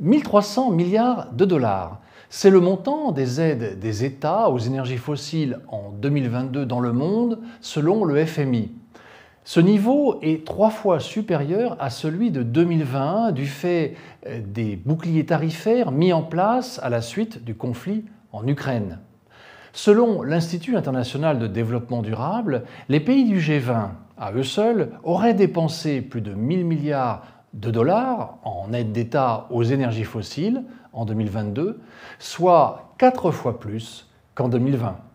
1300 milliards de dollars. C'est le montant des aides des États aux énergies fossiles en 2022 dans le monde, selon le FMI. Ce niveau est trois fois supérieur à celui de 2020 du fait euh, des boucliers tarifaires mis en place à la suite du conflit en Ukraine. Selon l'Institut international de développement durable, les pays du G20, à eux seuls, auraient dépensé plus de 1000 milliards de dollars en aide d'État aux énergies fossiles en 2022, soit quatre fois plus qu'en 2020.